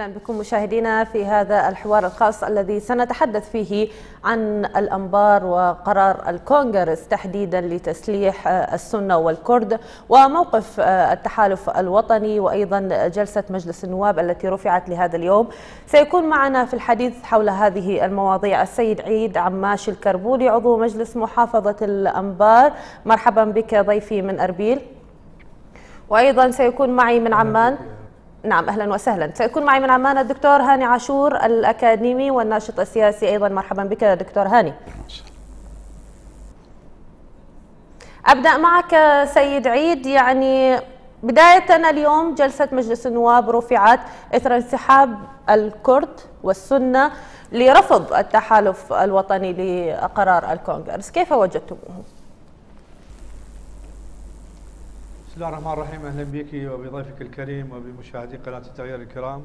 أهلا بكم مشاهدينا في هذا الحوار الخاص الذي سنتحدث فيه عن الأنبار وقرار الكونغرس تحديدا لتسليح السنة والكرد وموقف التحالف الوطني وأيضا جلسة مجلس النواب التي رفعت لهذا اليوم سيكون معنا في الحديث حول هذه المواضيع السيد عيد عماش الكربولي عضو مجلس محافظة الأنبار مرحبا بك ضيفي من أربيل وأيضا سيكون معي من عمان نعم اهلا وسهلا سيكون معي من عمان الدكتور هاني عاشور الاكاديمي والناشط السياسي ايضا مرحبا بك دكتور هاني ابدا معك سيد عيد يعني بداية اليوم جلسة مجلس النواب رفعت إثر انسحاب الكرد والسنة لرفض التحالف الوطني لقرار الكونغرس كيف وجدتموه؟ بسم الله الرحمن الرحيم اهلا بك وبضيفك الكريم وبمشاهدي قناه التغيير الكرام.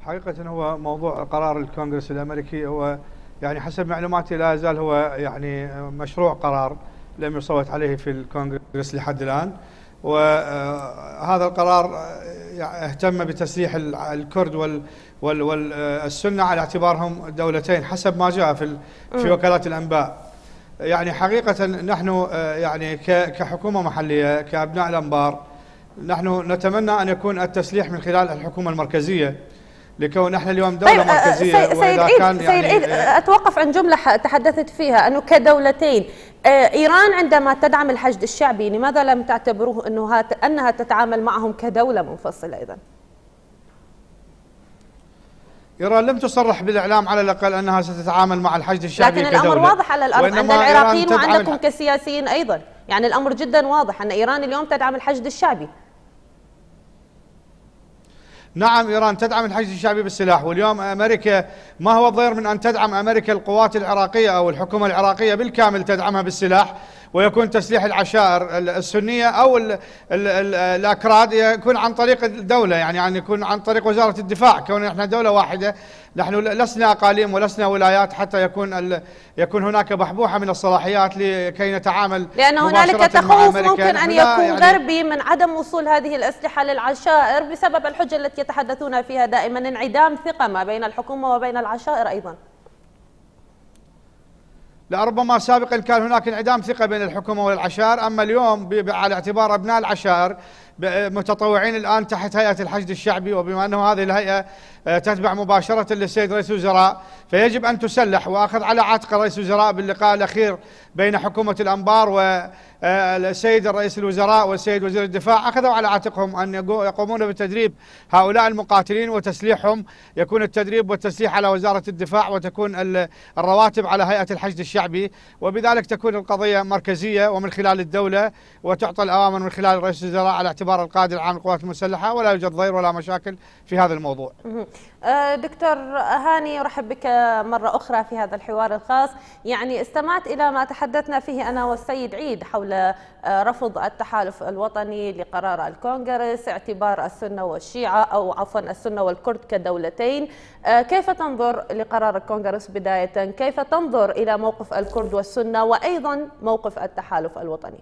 حقيقه هو موضوع قرار الكونغرس الامريكي هو يعني حسب معلوماتي لا يزال هو يعني مشروع قرار لم يصوت عليه في الكونغرس لحد الان وهذا القرار اهتم بتسليح الكرد والسنه على اعتبارهم دولتين حسب ما جاء في في وكالات الانباء يعني حقيقة نحن آه، يعني كحكومة محلية كأبناء الأنبار نحن نتمنى أن يكون التسليح من خلال الحكومة المركزية لكون نحن اليوم دوله طيب آه، مركزيه سيد واذا عيد كان سيد يعني آه، اتوقف عن جمله تحدثت فيها انه كدولتين ايران عندما تدعم الحشد الشعبي لماذا لم تعتبروه انها تتعامل معهم كدوله منفصله إذن؟ إيران لم تصرح بالإعلام على الأقل أنها ستتعامل مع الحشد الشعبي لكن الأمر كدولة. واضح على الأرض عند العراقيين وعندكم كسياسيين أيضا يعني الأمر جدا واضح أن إيران اليوم تدعم الحشد الشعبي نعم إيران تدعم الحشد الشعبي بالسلاح واليوم أمريكا ما هو الضير من أن تدعم أمريكا القوات العراقية أو الحكومة العراقية بالكامل تدعمها بالسلاح ويكون تسليح العشائر السنيه او الـ الـ الـ الاكراد يكون عن طريق الدوله يعني يعني يكون عن طريق وزاره الدفاع كون احنا دوله واحده نحن لسنا اقاليم ولسنا ولايات حتى يكون يكون هناك بحبوحه من الصلاحيات لكي نتعامل لان هنالك تخوف ممكن ان يكون يعني غربي من عدم وصول هذه الاسلحه للعشائر بسبب الحجه التي يتحدثون فيها دائما انعدام ثقه ما بين الحكومه وبين العشائر ايضا لربما سابقا كان هناك انعدام ثقة بين الحكومة والعشائر أما اليوم على اعتبار أبناء العشائر متطوعين الآن تحت هيئة الحشد الشعبي وبما أنه هذه الهيئة آه، تتبع مباشرة للسيد رئيس الوزراء فيجب أن تسلح وأخذ على عاتق رئيس الوزراء باللقاء الأخير بين حكومة الأنبار و آه، السيد الرئيس الوزراء والسيد وزير الدفاع أخذوا على عاتقهم أن يقومون بتدريب هؤلاء المقاتلين وتسليحهم يكون التدريب والتسليح على وزارة الدفاع وتكون الرواتب على هيئة الحشد الشعبي وبذلك تكون القضية مركزية ومن خلال الدولة وتعطى الأوامر من خلال رئيس الوزراء على اعتبار القائد العام للقوات المسلحة ولا يوجد ضير ولا مشاكل في هذا الموضوع آه، دكتور هاني أرحب بك مرة أخرى في هذا الحوار الخاص يعني استمعت إلى ما تحدثنا فيه أنا والسيد عيد حول آه، رفض التحالف الوطني لقرار الكونغرس اعتبار السنة والشيعة أو عفوا السنة والكرد كدولتين آه، كيف تنظر لقرار الكونغرس بداية كيف تنظر إلى موقف الكرد والسنة وأيضا موقف التحالف الوطني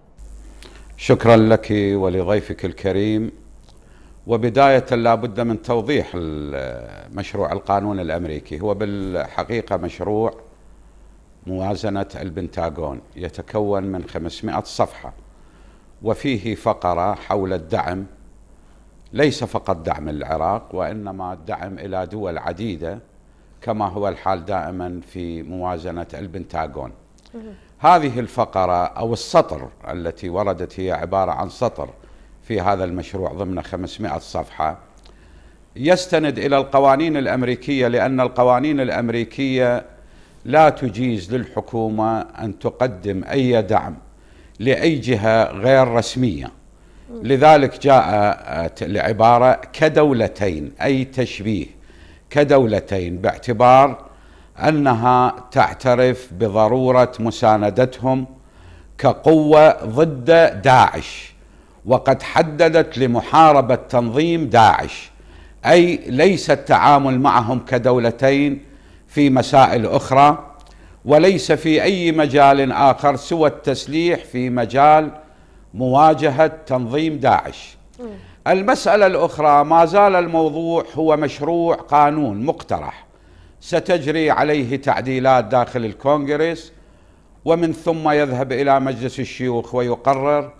شكرا لك ولضيفك الكريم وبداية لابد من توضيح مشروع القانون الأمريكي هو بالحقيقة مشروع موازنة البنتاغون يتكون من 500 صفحة وفيه فقرة حول الدعم ليس فقط دعم العراق وإنما الدعم إلى دول عديدة كما هو الحال دائما في موازنة البنتاغون هذه الفقرة أو السطر التي وردت هي عبارة عن سطر في هذا المشروع ضمن 500 صفحة يستند إلى القوانين الأمريكية لأن القوانين الأمريكية لا تجيز للحكومة أن تقدم أي دعم لأي جهة غير رسمية لذلك جاءت آه، العبارة كدولتين أي تشبيه كدولتين باعتبار أنها تعترف بضرورة مساندتهم كقوة ضد داعش وقد حددت لمحاربة تنظيم داعش أي ليس التعامل معهم كدولتين في مسائل أخرى وليس في أي مجال آخر سوى التسليح في مجال مواجهة تنظيم داعش المسألة الأخرى ما زال الموضوع هو مشروع قانون مقترح ستجري عليه تعديلات داخل الكونغرس ومن ثم يذهب إلى مجلس الشيوخ ويقرر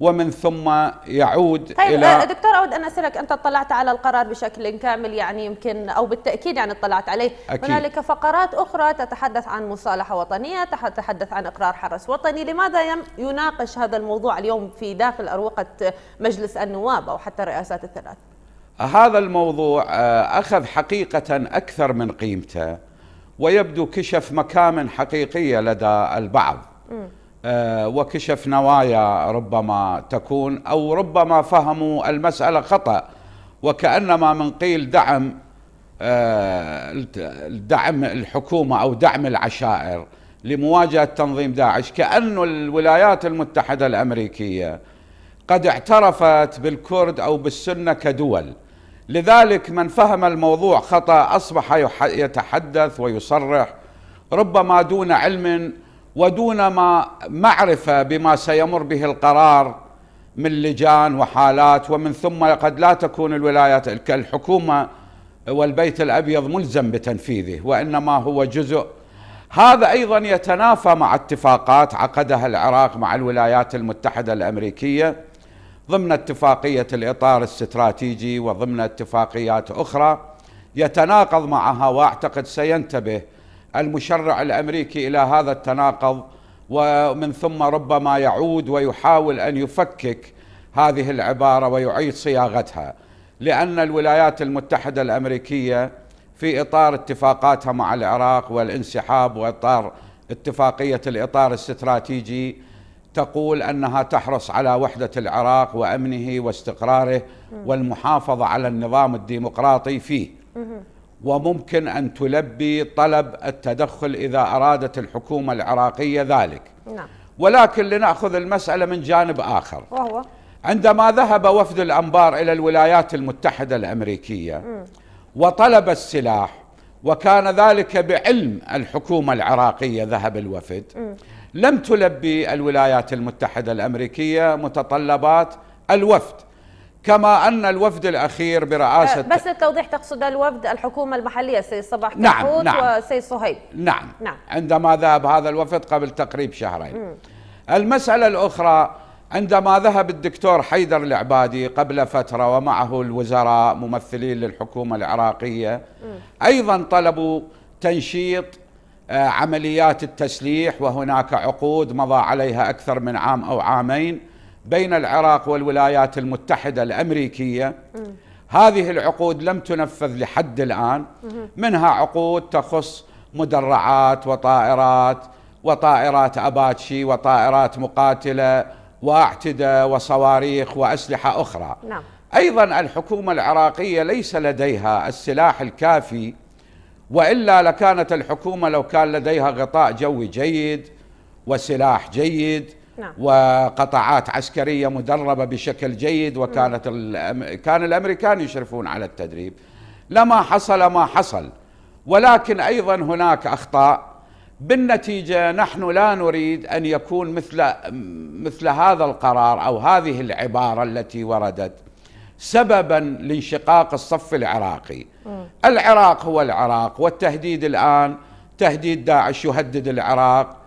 ومن ثم يعود طيب الى آه، دكتور اود ان اسالك انت اطلعت على القرار بشكل كامل يعني يمكن او بالتاكيد يعني اطلعت عليه أكيد. هنالك فقرات اخرى تتحدث عن مصالحه وطنيه تتحدث عن اقرار حرس وطني لماذا يناقش هذا الموضوع اليوم في داخل اروقه مجلس النواب او حتى الرئاسات الثلاث هذا الموضوع آه، اخذ حقيقه اكثر من قيمته ويبدو كشف مكامن حقيقيه لدى البعض م. آه، وكشف نوايا ربما تكون أو ربما فهموا المسألة خطأ وكأنما من قيل دعم آه، دعم الحكومة أو دعم العشائر لمواجهة تنظيم داعش كأن الولايات المتحدة الأمريكية قد اعترفت بالكرد أو بالسنة كدول لذلك من فهم الموضوع خطأ أصبح يتحدث ويصرح ربما دون علم ودون ما معرفة بما سيمر به القرار من لجان وحالات ومن ثم قد لا تكون الولايات الحكومة والبيت الأبيض ملزم بتنفيذه وإنما هو جزء هذا أيضا يتنافى مع اتفاقات عقدها العراق مع الولايات المتحدة الأمريكية ضمن اتفاقية الإطار الاستراتيجي وضمن اتفاقيات أخرى يتناقض معها وأعتقد سينتبه المشرع الامريكي الى هذا التناقض ومن ثم ربما يعود ويحاول ان يفكك هذه العباره ويعيد صياغتها لان الولايات المتحده الامريكيه في اطار اتفاقاتها مع العراق والانسحاب واطار اتفاقيه الاطار الاستراتيجي تقول انها تحرص على وحده العراق وامنه واستقراره والمحافظه على النظام الديمقراطي فيه وممكن أن تلبي طلب التدخل إذا أرادت الحكومة العراقية ذلك نعم. ولكن لنأخذ المسألة من جانب آخر وهو عندما ذهب وفد الأنبار إلى الولايات المتحدة الأمريكية وطلب السلاح وكان ذلك بعلم الحكومة العراقية ذهب الوفد لم تلبي الولايات المتحدة الأمريكية متطلبات الوفد كما أن الوفد الأخير برئاسة أه، بس للتوضيح تقصد الوفد الحكومة المحلية سيد صباح نعم نعم وسيد صهيب نعم, نعم عندما ذهب هذا الوفد قبل تقريب شهرين المسألة الأخرى عندما ذهب الدكتور حيدر العبادي قبل فترة ومعه الوزراء ممثلين للحكومة العراقية م. أيضا طلبوا تنشيط آه، عمليات التسليح وهناك عقود مضى عليها أكثر من عام أو عامين بين العراق والولايات المتحدة الأمريكية هذه العقود لم تنفذ لحد الآن منها عقود تخص مدرعات وطائرات وطائرات أباتشي وطائرات مقاتلة وأعتدة وصواريخ وأسلحة أخرى نعم. أيضا الحكومة العراقية ليس لديها السلاح الكافي وإلا لكانت الحكومة لو كان لديها غطاء جوي جيد وسلاح جيد نعم. وقطاعات عسكرية مدربة بشكل جيد وكانت الأم... كان الأمريكان يشرفون على التدريب لما حصل ما حصل ولكن أيضا هناك أخطاء بالنتيجة نحن لا نريد أن يكون مثل, مثل هذا القرار أو هذه العبارة التي وردت سببا لانشقاق الصف العراقي م. العراق هو العراق والتهديد الآن تهديد داعش يهدد العراق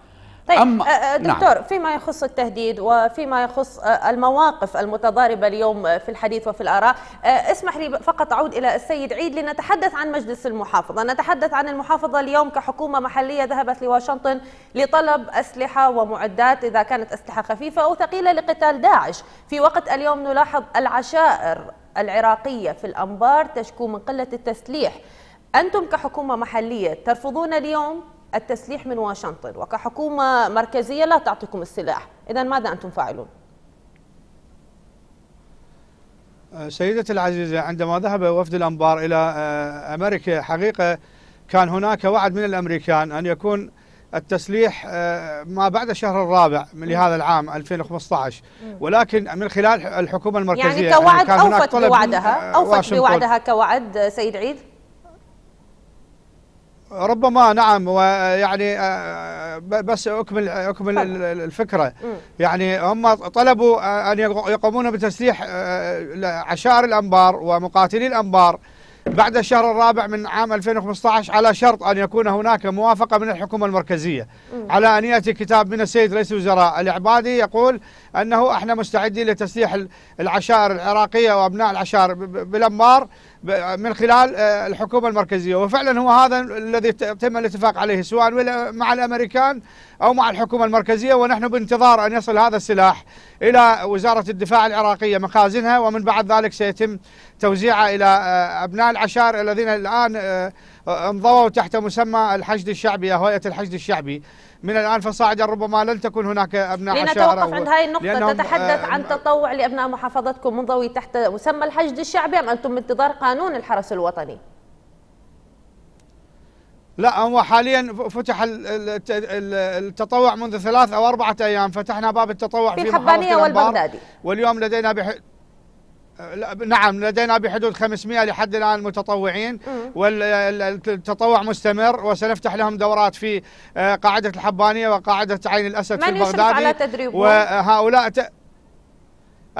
طيب أما آه، آه، نعم. دكتور نعم. فيما يخص التهديد وفيما يخص آه، المواقف المتضاربة اليوم في الحديث وفي الآراء اسمح لي فقط أعود إلى السيد عيد لنتحدث عن مجلس المحافظة نتحدث عن المحافظة اليوم كحكومة محلية ذهبت لواشنطن لطلب أسلحة ومعدات إذا كانت أسلحة خفيفة أو ثقيلة لقتال داعش في وقت اليوم نلاحظ العشائر العراقية في الأنبار تشكو من قلة التسليح أنتم كحكومة محلية ترفضون اليوم التسليح من واشنطن وكحكومة مركزية لا تعطيكم السلاح إذا ماذا أنتم فاعلون؟ آه، سيدتي العزيزة عندما ذهب وفد الأنبار إلى آه، أمريكا حقيقة كان هناك وعد من الأمريكان أن يكون التسليح آه، ما بعد الشهر الرابع من لهذا العام 2015 ولكن من خلال الحكومة المركزية يعني كوعد يعني أوفت بوعدها أوفت بوعدها كوعد سيد عيد ربما نعم ويعني آه، آه، بس اكمل اكمل الفكره يعني هم طلبوا آه، ان يقومون بتسليح عشائر الانبار ومقاتلي الانبار بعد الشهر الرابع من عام 2015 على شرط أن يكون هناك موافقة من الحكومة المركزية م. على أن يأتي كتاب من السيد رئيس الوزراء العبادي يقول أنه احنا مستعدين لتسليح العشائر العراقية وأبناء العشائر بالأنبار من خلال آه، الحكومة المركزية وفعلا هو هذا الذي تم الاتفاق عليه سواء مع الأمريكان أو مع الحكومة المركزية ونحن بانتظار أن يصل هذا السلاح إلى وزارة الدفاع العراقية مخازنها ومن بعد ذلك سيتم توزيعه إلى آه، أبناء العشائر الذين الآن آه، انضووا تحت مسمى الحشد الشعبي أو هيئة الحشد الشعبي من الآن فصاعدا ربما لن تكون هناك أبناء شعراء لنتوقف عند هاي النقطة تتحدث آه، عن تطوع لأبناء محافظتكم منضوي تحت مسمى الحشد الشعبي أم أنتم بانتظار قانون الحرس الوطني؟ لا هو حاليا فتح التطوع منذ ثلاث او اربعه ايام فتحنا باب التطوع في, في حبانيه والبغدادي واليوم لدينا بح... نعم لدينا بحدود 500 لحد الآن متطوعين والتطوع مستمر وسنفتح لهم دورات في آه، قاعدة الحبانية وقاعدة عين الأسد في بغداد وهؤلاء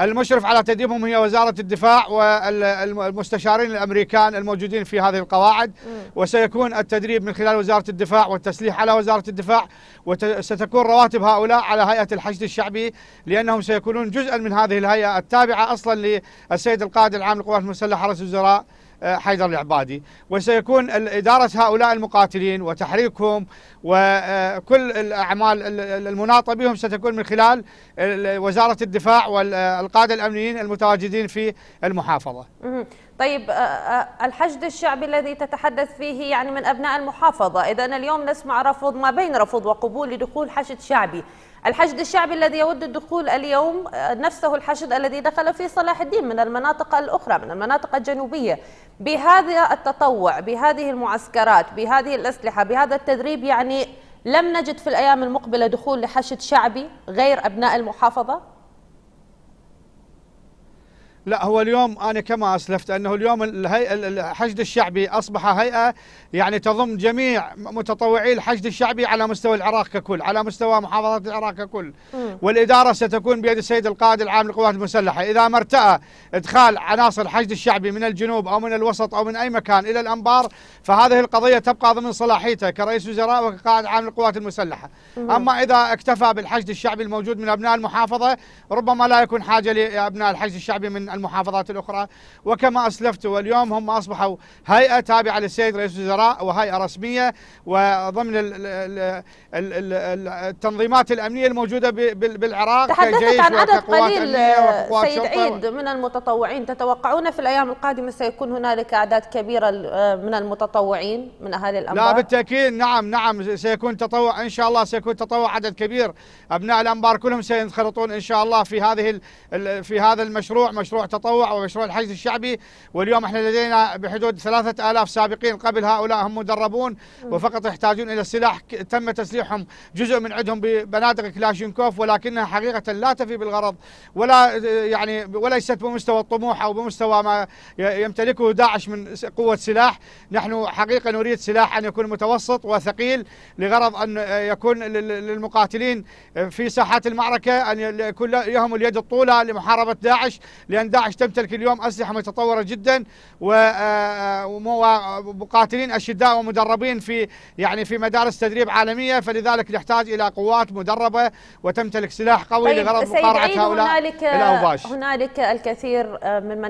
المشرف على تدريبهم هي وزارة الدفاع والمستشارين الأمريكان الموجودين في هذه القواعد وسيكون التدريب من خلال وزارة الدفاع والتسليح على وزارة الدفاع وستكون رواتب هؤلاء على هيئة الحشد الشعبي لأنهم سيكونون جزءا من هذه الهيئة التابعة أصلا للسيد القائد العام للقوات المسلحة رئيس الوزراء آه، حيدر العبادي وسيكون إدارة هؤلاء المقاتلين وتحريكهم وكل آه، الأعمال المناطة بهم ستكون من خلال وزارة الدفاع والقادة الأمنيين المتواجدين في المحافظة طيب آه، الحشد الشعبي الذي تتحدث فيه يعني من أبناء المحافظة إذا اليوم نسمع رفض ما بين رفض وقبول لدخول حشد شعبي الحشد الشعبي الذي يود الدخول اليوم نفسه الحشد الذي دخل فيه صلاح الدين من المناطق الأخرى من المناطق الجنوبية بهذا التطوع بهذه المعسكرات بهذه الأسلحة بهذا التدريب يعني لم نجد في الأيام المقبلة دخول لحشد شعبي غير أبناء المحافظة لا هو اليوم انا كما اسلفت انه اليوم الحشد الشعبي اصبح هيئه يعني تضم جميع متطوعي الحشد الشعبي على مستوى العراق ككل، على مستوى محافظات العراق ككل، والاداره ستكون بيد السيد القائد العام للقوات المسلحه، اذا ما ارتأى ادخال عناصر الحشد الشعبي من الجنوب او من الوسط او من اي مكان الى الانبار فهذه القضيه تبقى ضمن صلاحيته كرئيس وزراء وكقائد عام للقوات المسلحه، اما اذا اكتفى بالحشد الشعبي الموجود من ابناء المحافظه ربما لا يكون حاجه لابناء الحشد الشعبي من المحافظات الأخرى وكما أسلفت واليوم هم أصبحوا هيئة تابعة للسيد رئيس الوزراء وهيئة رسمية وضمن التنظيمات الأمنية الموجودة بالعراق تحدثت عن عدد قليل سيد عيد من المتطوعين تتوقعون في الأيام القادمة سيكون هنالك أعداد كبيرة آه، من المتطوعين من أهالي الأنبار لا بالتأكيد نعم نعم سيكون تطوع إن شاء الله سيكون تطوع عدد كبير أبناء الأنبار كلهم سينخرطون إن شاء الله في هذه في هذا المشروع مشروع مشروع تطوع ومشروع الحج الشعبي واليوم احنا لدينا بحدود ثلاثة آلاف سابقين قبل هؤلاء هم مدربون وفقط يحتاجون إلى السلاح تم تسليحهم جزء من عندهم ببنادق كلاشينكوف ولكنها حقيقة لا تفي بالغرض ولا يعني وليست بمستوى الطموح أو بمستوى ما يمتلكه داعش من قوة سلاح نحن حقيقة نريد سلاح أن يكون متوسط وثقيل لغرض أن يكون للمقاتلين في ساحات المعركة أن يكون لهم اليد الطولة لمحاربة داعش لأن داعش تمتلك اليوم أسلحة متطورة جدا آه، آه، ومقاتلين أشداء ومدربين في يعني في مدارس تدريب عالمية فلذلك نحتاج إلى قوات مدربة وتمتلك سلاح قوي طيب لغرض مقارعة هؤلاء هنالك الأوباش هنالك الكثير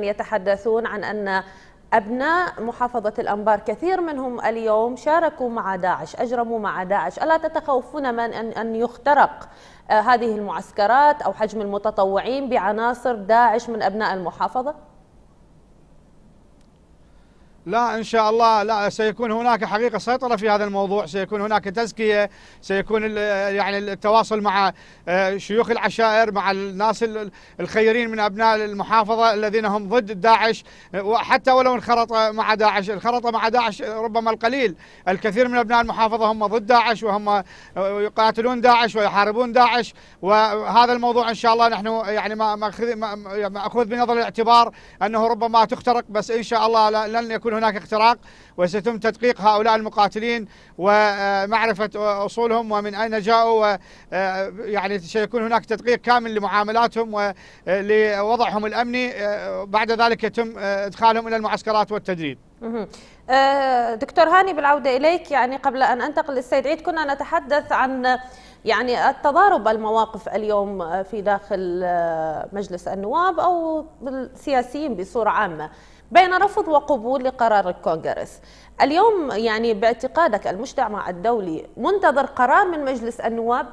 يتحدثون عن أن أبناء محافظة الأنبار كثير منهم اليوم شاركوا مع داعش أجرموا مع داعش ألا تتخوفون من أن, أن يخترق آه، هذه المعسكرات أو حجم المتطوعين بعناصر داعش من أبناء المحافظة؟ لا إن شاء الله لا سيكون هناك حقيقة سيطرة في هذا الموضوع سيكون هناك تزكية سيكون يعني التواصل مع آه، شيوخ العشائر مع الناس الخيرين من أبناء المحافظة الذين هم ضد داعش وحتى ولو انخرط مع داعش انخرط مع داعش ربما القليل الكثير من أبناء المحافظة هم ضد داعش وهم آه، يقاتلون داعش ويحاربون داعش وهذا الموضوع إن شاء الله نحن يعني ما مأخذ بنظر الاعتبار أنه ربما تخترق بس إن شاء الله لن يكون سيكون هناك اختراق وسيتم تدقيق هؤلاء المقاتلين ومعرفة أصولهم ومن أين جاءوا آه، يعني سيكون هناك تدقيق كامل لمعاملاتهم ولوضعهم آه، الأمني آه، بعد ذلك يتم إدخالهم إلى المعسكرات والتدريب دكتور هاني بالعودة إليك يعني قبل أن أنتقل للسيد عيد كنا نتحدث عن يعني التضارب المواقف اليوم في داخل مجلس النواب أو السياسيين بصورة عامة بين رفض وقبول لقرار الكونغرس اليوم يعني باعتقادك المجتمع الدولي منتظر قرار من مجلس النواب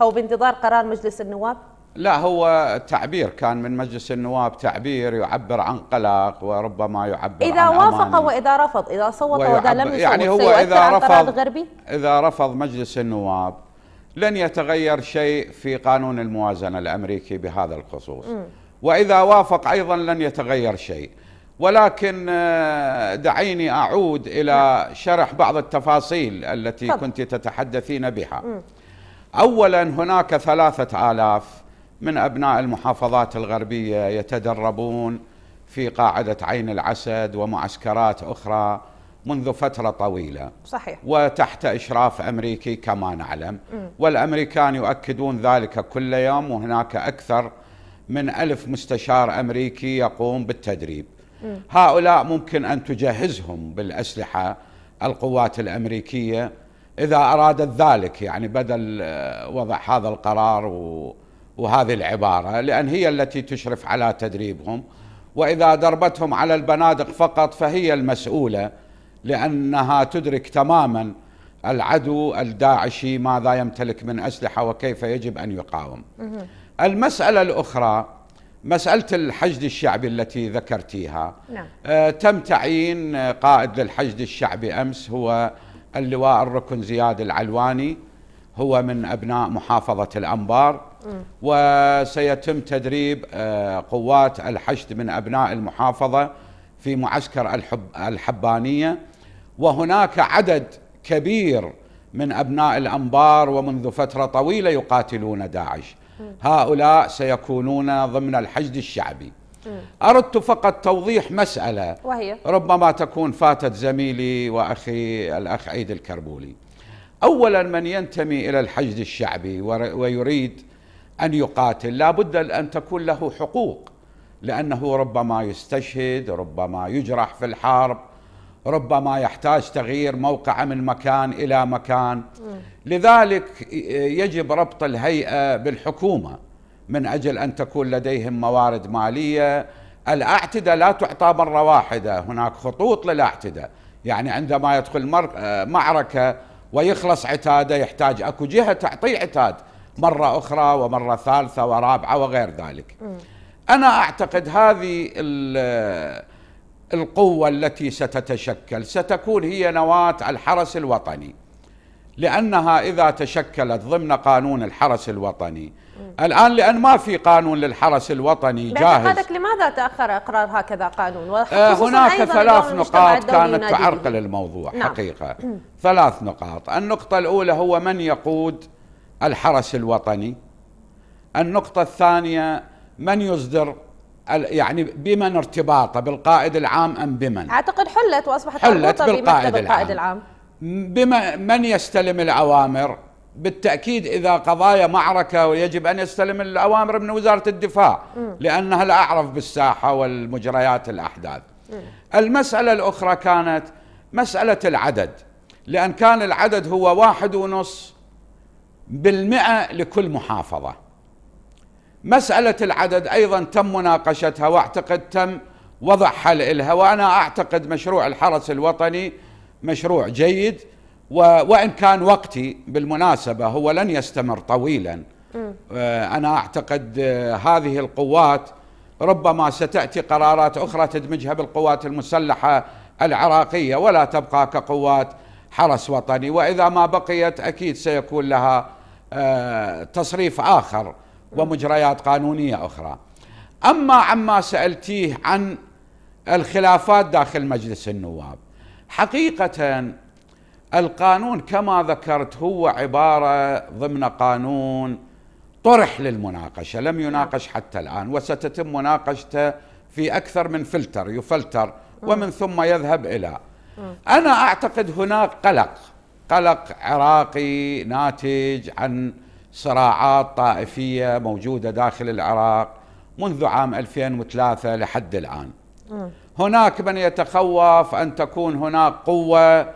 أو بانتظار قرار مجلس النواب؟ لا هو تعبير كان من مجلس النواب تعبير يعبر عن قلق وربما يعبر إذا عن وافق وإذا رفض إذا صوت وإذا لم يصوت يعني هو إذا رفض الغربي؟ إذا رفض مجلس النواب لن يتغير شيء في قانون الموازنة الأمريكي بهذا الخصوص م. وإذا وافق أيضا لن يتغير شيء ولكن آه، دعيني أعود إلى نعم. شرح بعض التفاصيل التي كنت تتحدثين بها أولا هناك ثلاثة آلاف من أبناء المحافظات الغربية يتدربون في قاعدة عين العسد ومعسكرات أخرى منذ فترة طويلة صحيح وتحت إشراف أمريكي كما نعلم والأمريكان يؤكدون ذلك كل يوم وهناك أكثر من ألف مستشار أمريكي يقوم بالتدريب هؤلاء ممكن أن تجهزهم بالأسلحة القوات الأمريكية إذا أرادت ذلك يعني بدل آه، وضع هذا القرار وهذه العبارة لأن هي التي تشرف على تدريبهم وإذا دربتهم على البنادق فقط فهي المسؤولة لأنها تدرك تماما العدو الداعشي ماذا يمتلك من أسلحة وكيف يجب أن يقاوم المسألة الأخرى مسألة الحشد الشعبي التي ذكرتيها نعم. آه، تم تعيين آه، قائد للحشد الشعبي أمس هو اللواء الركن زياد العلواني هو من أبناء محافظة الأنبار م. وسيتم تدريب آه، قوات الحشد من أبناء المحافظة في معسكر الحب الحبانية وهناك عدد كبير من أبناء الأنبار ومنذ فترة طويلة يقاتلون داعش هؤلاء سيكونون ضمن الحشد الشعبي أردت فقط توضيح مسألة وهي ربما تكون فاتت زميلي وأخي الأخ عيد الكربولي أولا من ينتمي إلى الحشد الشعبي ويريد أن يقاتل لا بد أن تكون له حقوق لأنه ربما يستشهد ربما يجرح في الحرب ربما يحتاج تغيير موقعه من مكان إلى مكان لذلك يجب ربط الهيئة بالحكومة من أجل أن تكون لديهم موارد مالية الأعتدة لا تعطى مرة واحدة هناك خطوط للأعتدة يعني عندما يدخل معركة ويخلص عتاده يحتاج اكو جهه تعطيه عتاد مره اخرى ومره ثالثه ورابعه وغير ذلك. انا اعتقد هذه القوة التي ستتشكل ستكون هي نواة الحرس الوطني لأنها إذا تشكلت ضمن قانون الحرس الوطني م. الآن لأن ما في قانون للحرس الوطني جاهز لماذا تأخر إقرار هكذا قانون آه، هناك ثلاث نقاط كانت تعرقل الموضوع نعم. حقيقة م. ثلاث نقاط النقطة الأولى هو من يقود الحرس الوطني النقطة الثانية من يصدر يعني بمن ارتباطه بالقائد العام ام بمن؟ اعتقد حلت واصبحت حلت بالقائد, بالقائد العام. العام بما من يستلم الاوامر بالتاكيد اذا قضايا معركه ويجب ان يستلم الاوامر من وزاره الدفاع م. لانها الاعرف بالساحه والمجريات الاحداث. م. المساله الاخرى كانت مساله العدد لان كان العدد هو واحد ونص بالمئه لكل محافظه. مسألة العدد أيضا تم مناقشتها وأعتقد تم وضع حل لها وأنا أعتقد مشروع الحرس الوطني مشروع جيد و وإن كان وقتي بالمناسبة هو لن يستمر طويلا آه، أنا أعتقد آه، هذه القوات ربما ستأتي قرارات أخرى تدمجها بالقوات المسلحة العراقية ولا تبقى كقوات حرس وطني وإذا ما بقيت أكيد سيكون لها آه، تصريف آخر ومجريات قانونية أخرى أما عما سألتيه عن الخلافات داخل مجلس النواب حقيقة القانون كما ذكرت هو عبارة ضمن قانون طرح للمناقشة لم يناقش حتى الآن وستتم مناقشته في أكثر من فلتر يفلتر ومن ثم يذهب إلى أنا أعتقد هناك قلق قلق عراقي ناتج عن صراعات طائفية موجودة داخل العراق منذ عام 2003 لحد الآن آه. هناك من يتخوف أن تكون هناك قوة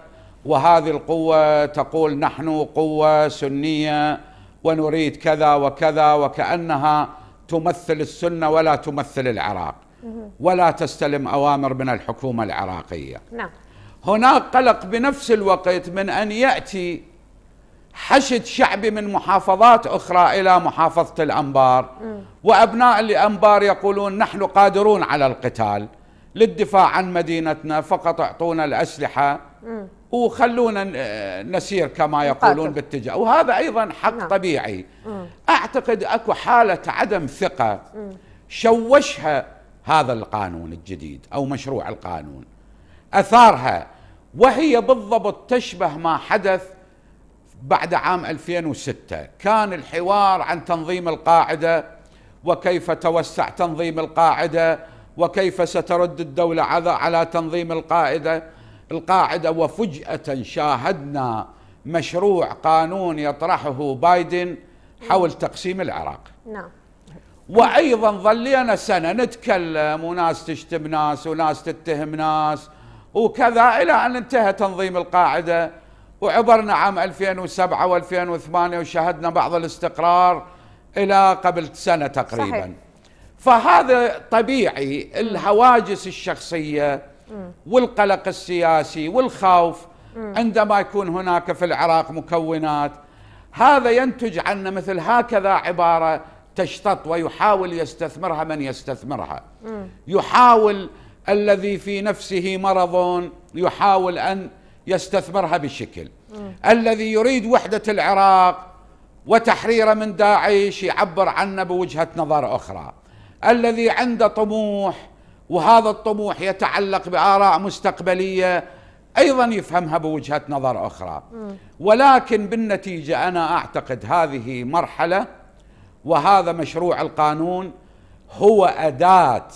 وهذه القوة تقول نحن قوة سنية ونريد كذا وكذا وكأنها تمثل السنة ولا تمثل العراق ولا تستلم أوامر من الحكومة العراقية نعم. هناك قلق بنفس الوقت من أن يأتي حشد شعبي من محافظات أخرى إلى محافظة الأنبار وأبناء الأنبار يقولون نحن قادرون على القتال للدفاع عن مدينتنا فقط اعطونا الأسلحة وخلونا نسير كما يقولون باتجاه وهذا أيضا حق نعم. طبيعي أعتقد أكو حالة عدم ثقة شوشها هذا القانون الجديد أو مشروع القانون أثارها وهي بالضبط تشبه ما حدث بعد عام 2006 كان الحوار عن تنظيم القاعدة وكيف توسع تنظيم القاعدة وكيف سترد الدولة على تنظيم القاعدة القاعدة وفجأة شاهدنا مشروع قانون يطرحه بايدن حول تقسيم العراق نعم وايضا ظلينا سنه نتكلم وناس تشتم ناس وناس تتهم ناس وكذا الى ان انتهى تنظيم القاعده وعبرنا عام 2007 و2008 وشهدنا بعض الاستقرار إلى قبل سنة تقريبا صحيح. فهذا طبيعي الهواجس الشخصية والقلق السياسي والخوف عندما يكون هناك في العراق مكونات هذا ينتج عنا مثل هكذا عبارة تشتط ويحاول يستثمرها من يستثمرها يحاول الذي في نفسه مرض يحاول أن يستثمرها بالشكل م. الذي يريد وحدة العراق وتحريره من داعش يعبر عنه بوجهة نظر أخرى الذي عنده طموح وهذا الطموح يتعلق بآراء مستقبلية أيضا يفهمها بوجهة نظر أخرى م. ولكن بالنتيجة أنا أعتقد هذه مرحلة وهذا مشروع القانون هو أداة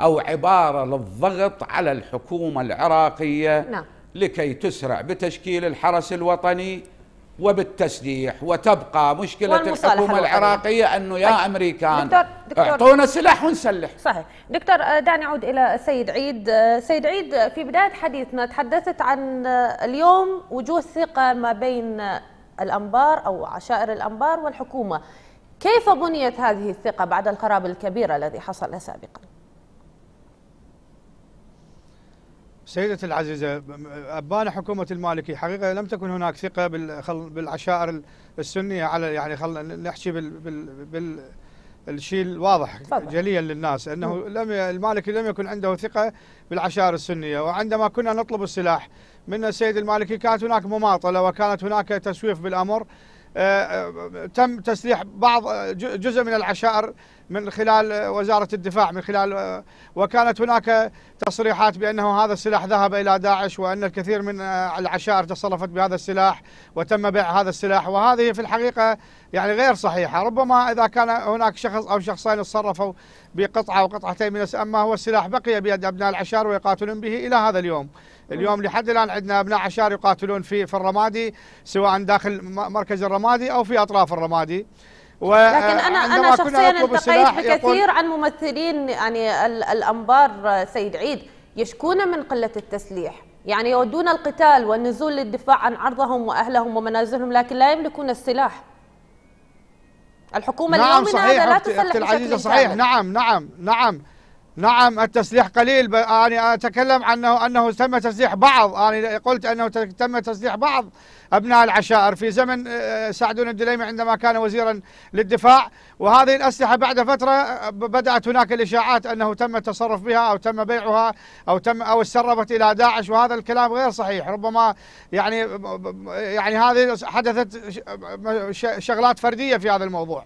أو عبارة للضغط على الحكومة العراقية نعم. لكي تسرع بتشكيل الحرس الوطني وبالتسليح وتبقى مشكلة الحكومة العراقية أنه يا طيب. أمريكان دكتور دكتور اعطونا سلاح ونسلح صحيح دكتور آه، دعني أعود إلى آه، سيد عيد سيد آه، عيد في بداية حديثنا تحدثت عن اليوم وجوه ثقة ما بين الأنبار أو عشائر الأنبار والحكومة كيف بنيت هذه الثقة بعد الخراب الكبير الذي حصل سابقاً؟ سيدتي العزيزة أبان حكومة المالكي حقيقة لم تكن هناك ثقة بالعشائر السنية على يعني خل نحكي بال, الواضح جليا للناس انه لم المالكي لم يكن عنده ثقه بالعشائر السنيه وعندما كنا نطلب السلاح من السيد المالكي كانت هناك مماطله وكانت هناك تسويف بالامر آه، آه، تم تسليح بعض آه، جزء من العشائر من خلال وزارة الدفاع من خلال وكانت هناك تصريحات بأنه هذا السلاح ذهب إلى داعش وأن الكثير من آه، العشائر تصرفت بهذا السلاح وتم بيع هذا السلاح وهذه في الحقيقة يعني غير صحيحة ربما إذا كان هناك شخص أو شخصين تصرفوا بقطعة وقطعتين من أما هو السلاح بقي بيد أبناء العشائر ويقاتلون به إلى هذا اليوم اليوم لحد الآن عندنا أبناء عشائر يقاتلون في في الرمادي سواء داخل مركز الرمادي أو في أطراف الرمادي و لكن انا انا شخصيا التقيت بكثير عن ممثلين يعني الانبار سيد عيد يشكون من قله التسليح يعني يودون القتال والنزول للدفاع عن عرضهم واهلهم ومنازلهم لكن لا يملكون السلاح الحكومه نعم اليومنا صحيح هذا لا تسلح العزيزه صحيح نعم نعم نعم نعم التسليح قليل يعني اتكلم عنه انه تم تسليح بعض يعني قلت انه تم تسليح بعض أبناء العشائر في زمن آه، سعد بن عندما كان وزيرا للدفاع وهذه الأسلحة بعد فترة آه، بدأت هناك الإشاعات أنه تم التصرف بها أو تم بيعها أو تم أو سربت إلى داعش وهذا الكلام غير صحيح ربما يعني آه، يعني هذه حدثت شغلات فردية في هذا الموضوع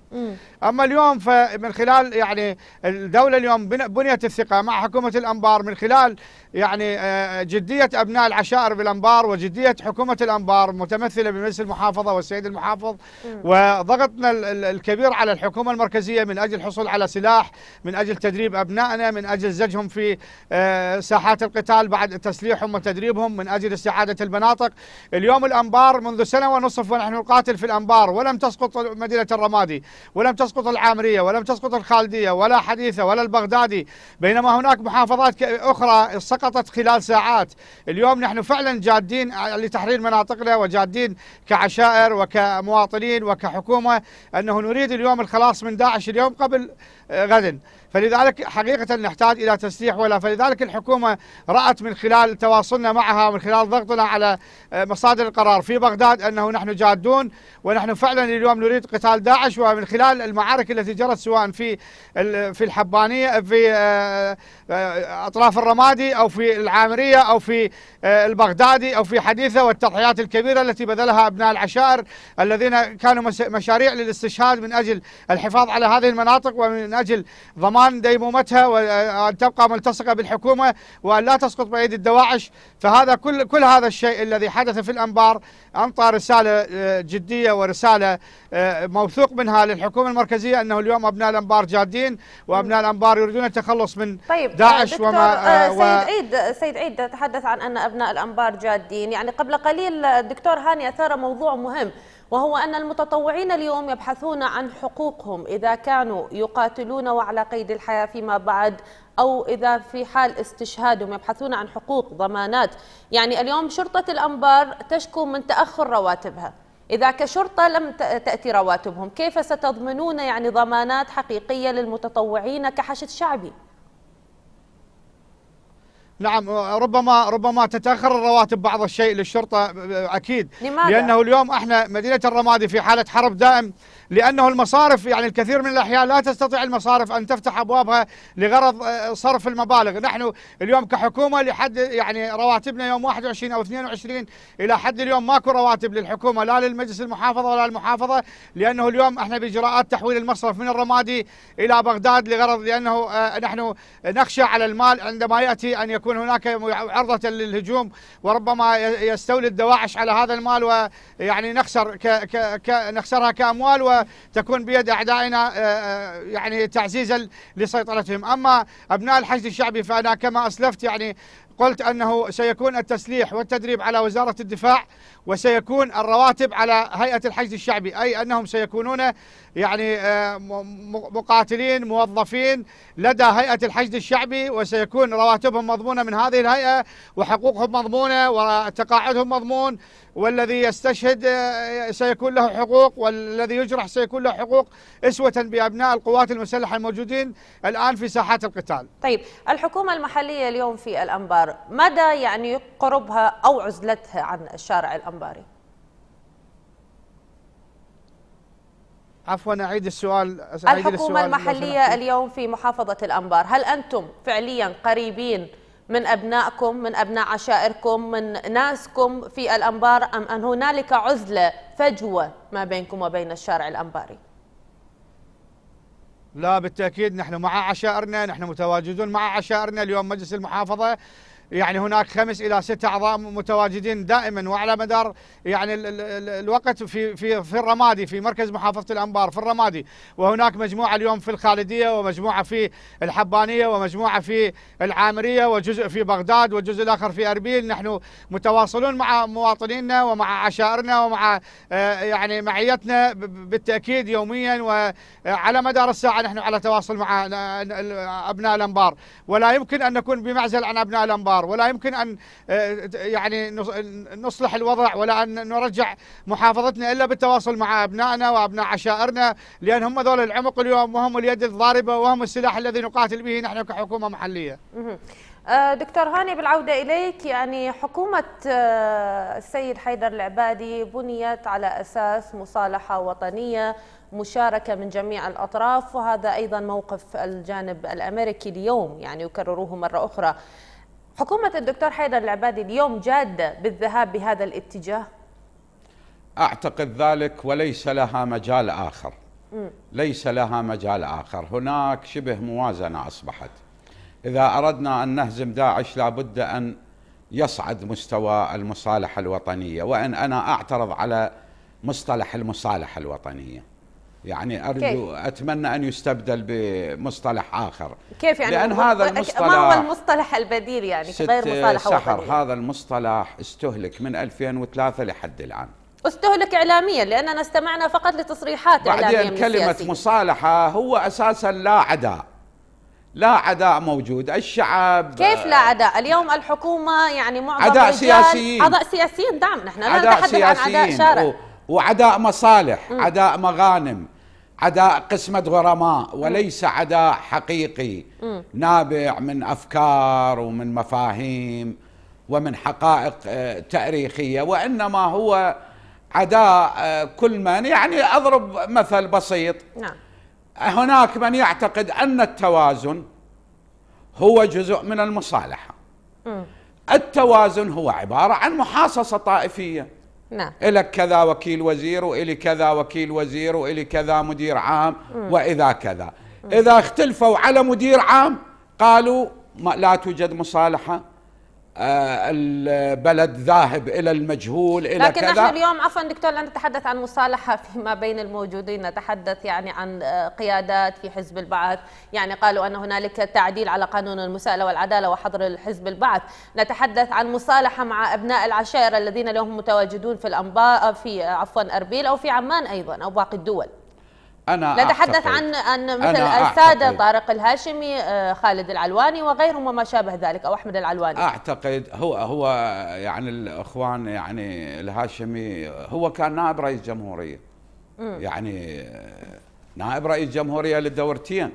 أما اليوم فمن خلال يعني الدولة اليوم بنيت الثقة مع حكومة الأنبار من خلال يعني جدية أبناء العشائر بالأنبار وجدية حكومة الأنبار متمثله بمجلس المحافظه والسيد المحافظ وضغطنا الكبير على الحكومه المركزيه من اجل الحصول على سلاح من اجل تدريب ابنائنا من اجل زجهم في آه، ساحات القتال بعد تسليحهم وتدريبهم من اجل استعاده المناطق اليوم الانبار منذ سنه ونصف ونحن نقاتل في الانبار ولم تسقط مدينه الرمادي ولم تسقط العامريه ولم تسقط الخالديه ولا حديثه ولا البغدادي بينما هناك محافظات اخرى سقطت خلال ساعات اليوم نحن فعلا جادين لتحرير مناطقنا وجادين مستعدين كعشائر وكمواطنين وكحكومة أنه نريد اليوم الخلاص من داعش اليوم قبل آه، غد فلذلك حقيقة نحتاج إلى تسليح ولا فلذلك الحكومة رأت من خلال تواصلنا معها ومن خلال ضغطنا على آه، مصادر القرار في بغداد أنه نحن جادون ونحن فعلا اليوم نريد قتال داعش ومن خلال المعارك التي جرت سواء في في الحبانية في آه، آه، أطراف الرمادي أو في العامرية أو في البغدادي أو في حديثة والتضحيات الكبيرة التي بذلها أبناء العشائر الذين كانوا مشاريع للاستشهاد من أجل الحفاظ على هذه المناطق ومن أجل ضمان الان ديمومتها وأن آه، تبقى ملتصقة بالحكومة وأن لا تسقط بأيد الدواعش فهذا كل, كل هذا الشيء الذي حدث في الأنبار أنطى رسالة آه، جدية ورسالة آه، موثوق منها للحكومة المركزية أنه اليوم أبناء الأنبار جادين وأبناء الأنبار يريدون التخلص من طيب داعش وما سيد عيد سيد عيد تحدث عن أن أبناء الأنبار جادين يعني قبل قليل الدكتور هاني أثار موضوع مهم وهو أن المتطوعين اليوم يبحثون عن حقوقهم إذا كانوا يقاتلون وعلى قيد الحياة فيما بعد أو إذا في حال استشهادهم يبحثون عن حقوق ضمانات يعني اليوم شرطة الأنبار تشكو من تأخر رواتبها إذا كشرطة لم تأتي رواتبهم كيف ستضمنون يعني ضمانات حقيقية للمتطوعين كحشد شعبي؟ نعم ربما ربما تتاخر الرواتب بعض الشيء للشرطه اكيد لماذا؟ لانه اليوم احنا مدينه الرمادي في حاله حرب دائم لأنه المصارف يعني الكثير من الأحيان لا تستطيع المصارف أن تفتح أبوابها لغرض آه، صرف المبالغ نحن اليوم كحكومة لحد يعني رواتبنا يوم 21 أو 22 إلى حد اليوم ماكو رواتب للحكومة لا للمجلس المحافظة ولا المحافظة لأنه اليوم احنا بإجراءات تحويل المصرف من الرمادي إلى بغداد لغرض لأنه آه، نحن نخشى على المال عندما يأتي أن يكون هناك عرضة للهجوم وربما يستولد دواعش على هذا المال ويعني نخسر ك ك ك نخسرها كأموال و تكون بيد أعدائنا آه، آه، يعني تعزيزا لسيطرتهم أما أبناء الحشد الشعبي فأنا كما أسلفت يعني قلت أنه سيكون التسليح والتدريب على وزارة الدفاع وسيكون الرواتب على هيئة الحجز الشعبي أي أنهم سيكونون يعني آه، مقاتلين موظفين لدى هيئة الحشد الشعبي وسيكون رواتبهم مضمونة من هذه الهيئة وحقوقهم مضمونة وتقاعدهم مضمون والذي يستشهد آه، سيكون له حقوق والذي يجرح سيكون له حقوق اسوة بأبناء القوات المسلحة الموجودين الآن في ساحات القتال طيب الحكومة المحلية اليوم في الأنبار مدى يعني قربها أو عزلتها عن الشارع الأنبار العنباري عفوا اعيد السؤال أعيد الحكومه السؤال المحليه اليوم في محافظه الانبار هل انتم فعليا قريبين من ابنائكم من ابناء عشائركم من ناسكم في الانبار ام ان هنالك عزله فجوه ما بينكم وبين الشارع الانباري لا بالتاكيد نحن مع عشائرنا نحن متواجدون مع عشائرنا اليوم مجلس المحافظه يعني هناك خمس الى ست اعضاء متواجدين دائما وعلى مدار يعني الوقت في في في الرمادي في مركز محافظه الانبار في الرمادي وهناك مجموعه اليوم في الخالديه ومجموعه في الحبانيه ومجموعه في العامريه وجزء في بغداد والجزء الاخر في اربيل نحن متواصلون مع مواطنينا ومع عشائرنا ومع آه، يعني معيتنا بالتاكيد يوميا وعلى آه، مدار الساعه نحن على تواصل مع آه، ابناء الانبار ولا يمكن ان نكون بمعزل عن ابناء الانبار الحوار ولا يمكن أن آه، يعني نصلح الوضع ولا أن نرجع محافظتنا إلا بالتواصل مع أبنائنا وأبناء عشائرنا لأن هم ذول العمق اليوم وهم اليد الضاربة وهم السلاح الذي نقاتل به نحن كحكومة محلية آه، دكتور هاني بالعودة إليك يعني حكومة آه، السيد حيدر العبادي بنيت على أساس مصالحة وطنية مشاركة من جميع الأطراف وهذا أيضا موقف الجانب الأمريكي اليوم يعني يكرروه مرة أخرى حكومة الدكتور حيدر العبادي اليوم جادة بالذهاب بهذا الاتجاه؟ أعتقد ذلك وليس لها مجال آخر ليس لها مجال آخر هناك شبه موازنة أصبحت إذا أردنا أن نهزم داعش لابد أن يصعد مستوى المصالحة الوطنية وإن أنا أعترض على مصطلح المصالحة الوطنية يعني ارجو كيف؟ اتمنى ان يستبدل بمصطلح اخر كيف يعني لان هذا المصطلح ما هو المصطلح البديل يعني غير مصطلح سحر وطنية. هذا المصطلح استهلك من 2003 لحد الان استهلك اعلاميا لاننا استمعنا فقط لتصريحات اعلاميه بعدين كلمه السياسي. مصالحه هو اساسا لا عداء لا عداء موجود الشعب كيف لا عداء اليوم الحكومه يعني معظم عداء سياسيين عداء سياسيين دعم نحن لا نتحدث عن عداء شارع وعداء مصالح عداء مغانم عداء قسمة غرماء وليس عداء حقيقي نابع من أفكار ومن مفاهيم ومن حقائق آه، تاريخية وإنما هو عداء آه، كل من يعني أضرب مثل بسيط نعم. هناك من يعتقد أن التوازن هو جزء من المصالحة التوازن هو عبارة عن محاصصة طائفية نعم إلك كذا وكيل وزير وإلي كذا وكيل وزير وإلي كذا مدير عام م. وإذا كذا م. إذا اختلفوا على مدير عام قالوا ما لا توجد مصالحة آه، البلد ذاهب الى المجهول الى لكن كذا لكن نحن اليوم عفوا دكتور لا نتحدث عن مصالحه فيما بين الموجودين نتحدث يعني عن آه، قيادات في حزب البعث يعني قالوا ان هنالك تعديل على قانون المساءله والعداله وحظر حزب البعث نتحدث عن مصالحه مع ابناء العشائر الذين لهم متواجدون في الانباء في عفوا اربيل او في عمان ايضا او باقي الدول أنا نتحدث عن أن مثل السادة طارق الهاشمي آه، خالد العلواني وغيرهم وما شابه ذلك أو أحمد العلواني أعتقد هو هو يعني الإخوان يعني الهاشمي هو كان نائب رئيس جمهورية م. يعني آه، نائب رئيس جمهورية للدورتين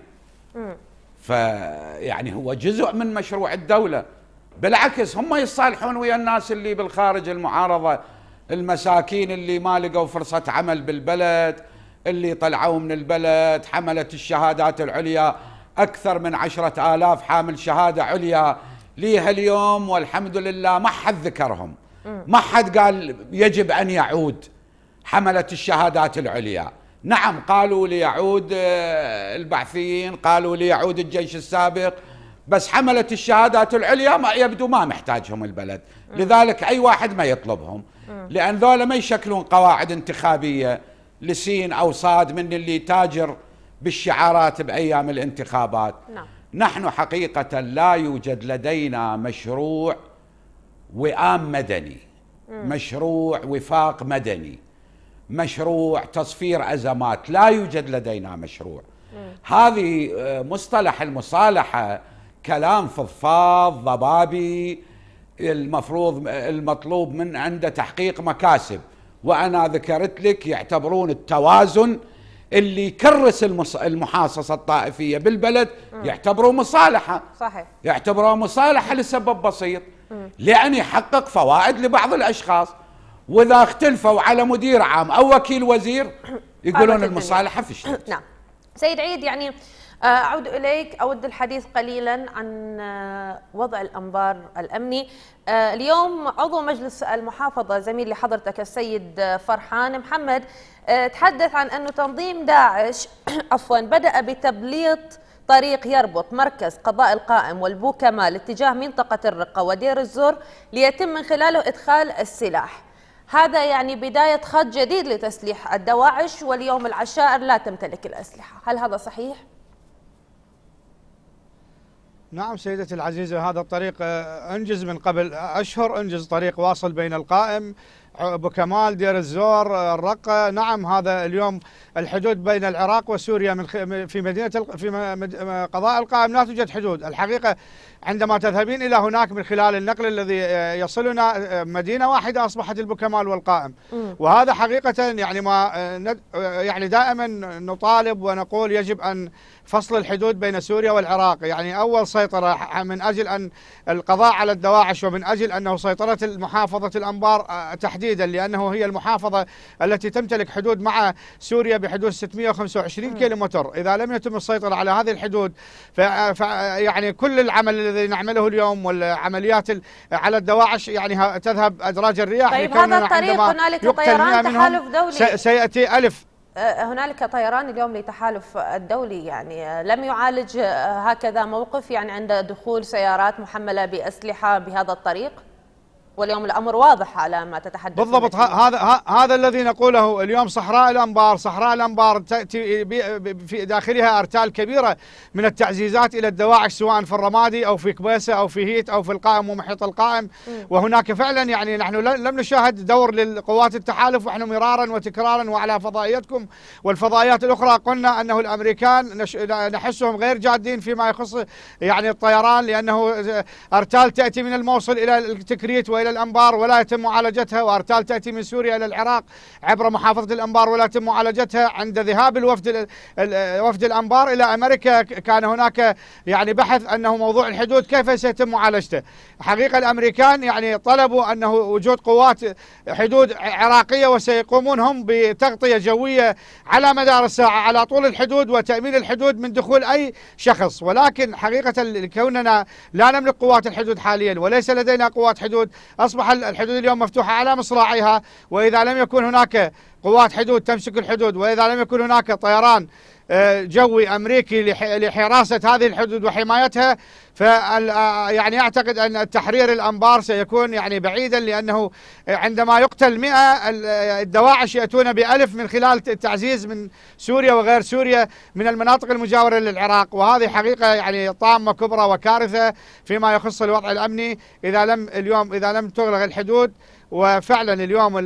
فيعني هو جزء من مشروع الدولة بالعكس هم يصالحون ويا الناس اللي بالخارج المعارضة المساكين اللي ما لقوا فرصة عمل بالبلد اللي طلعوا من البلد حملت الشهادات العليا أكثر من عشرة آلاف حامل شهادة عليا ليها اليوم والحمد لله ما حد ذكرهم ما حد قال يجب أن يعود حملة الشهادات العليا نعم قالوا ليعود آه، البعثيين قالوا ليعود الجيش السابق بس حملة الشهادات العليا ما يبدو ما محتاجهم البلد لذلك أي واحد ما يطلبهم لأن ذولا ما يشكلون قواعد انتخابية لسين أو صاد من اللي تاجر بالشعارات بأيام الانتخابات نعم. نحن حقيقة لا يوجد لدينا مشروع وئام مدني م. مشروع وفاق مدني مشروع تصفير أزمات لا يوجد لدينا مشروع م. هذه آه، مصطلح المصالحة كلام فضفاض ضبابي المفروض آه، المطلوب من عنده تحقيق مكاسب وأنا ذكرت لك يعتبرون التوازن اللي يكرس المحاصصة الطائفية بالبلد يعتبروا مصالحة صحيح يعتبروا مصالحة لسبب بسيط لأن يحقق فوائد لبعض الأشخاص وإذا اختلفوا على مدير عام أو وكيل وزير يقولون المصالحة في نعم سيد عيد يعني آه، أعود إليك أود الحديث قليلا عن آه، وضع الأنبار الأمني آه، اليوم عضو مجلس المحافظة زميل لحضرتك السيد فرحان محمد تحدث عن أن تنظيم داعش عفوا بدأ بتبليط طريق يربط مركز قضاء القائم والبوكمال اتجاه منطقة الرقة ودير الزور ليتم من خلاله إدخال السلاح هذا يعني بداية خط جديد لتسليح الدواعش واليوم العشائر لا تمتلك الأسلحة هل هذا صحيح؟ نعم سيدتي العزيزة هذا الطريق آه، أنجز من قبل أشهر أنجز طريق واصل بين القائم أبو كمال دير الزور آه، الرقة نعم هذا اليوم الحدود بين العراق وسوريا من في مدينة في قضاء القائم لا توجد حدود الحقيقة عندما تذهبين إلى هناك من خلال النقل الذي آه، يصلنا آه، مدينة واحدة أصبحت البكمال والقائم وهذا حقيقة يعني ما آه، يعني دائما نطالب ونقول يجب أن فصل الحدود بين سوريا والعراق يعني أول سيطرة من أجل أن القضاء على الدواعش ومن أجل أنه سيطرة محافظة الأنبار تحديدا لأنه هي المحافظة التي تمتلك حدود مع سوريا بحدود 625 كيلومتر إذا لم يتم السيطرة على هذه الحدود ف يعني كل العمل الذي نعمله اليوم والعمليات على الدواعش يعني تذهب أدراج الرياح طيب هذا الطريق هنالك طيران تحالف دولي سيأتي ألف أه، أه، هنالك طيران اليوم لتحالف الدولي يعني أه، لم يعالج هكذا موقف يعني عند دخول سيارات محملة بأسلحة بهذا الطريق واليوم الامر واضح على ما تتحدث بالضبط هذا هذا الذي نقوله اليوم صحراء الانبار صحراء الانبار تاتي في داخلها ارتال كبيره من التعزيزات الى الدواعش سواء في الرمادي او في كبيسه او في هيت او في القائم ومحيط القائم وهناك فعلا يعني نحن لم نشاهد دور للقوات التحالف ونحن مرارا وتكرارا وعلى فضائيتكم والفضائيات الاخرى قلنا انه الامريكان نحسهم غير جادين فيما يخص يعني الطيران لانه ارتال تاتي من الموصل الى التكريت والى الأنبار ولا يتم معالجتها وأرتال تأتي من سوريا إلى العراق عبر محافظة الأنبار ولا يتم معالجتها عند ذهاب الوفد وفد الأنبار إلى أمريكا كان هناك يعني بحث أنه موضوع الحدود كيف سيتم معالجته حقيقة الأمريكان يعني طلبوا أنه وجود قوات حدود عراقية وسيقومون هم بتغطية جوية على مدار الساعة على طول الحدود وتأمين الحدود من دخول أي شخص ولكن حقيقة كوننا لا نملك قوات الحدود حاليا وليس لدينا قوات حدود أصبح الحدود اليوم مفتوحة على مصراعيها وإذا لم يكن هناك قوات حدود تمسك الحدود وإذا لم يكن هناك طيران آه، جوي أمريكي لحراسة هذه الحدود وحمايتها ف آه، يعني أعتقد أن تحرير الأنبار سيكون يعني بعيدا لأنه عندما يقتل 100 الدواعش يأتون بألف من خلال التعزيز من سوريا وغير سوريا من المناطق المجاورة للعراق وهذه حقيقة يعني طامة كبرى وكارثة فيما يخص الوضع الأمني إذا لم اليوم إذا لم تغلق الحدود وفعلا اليوم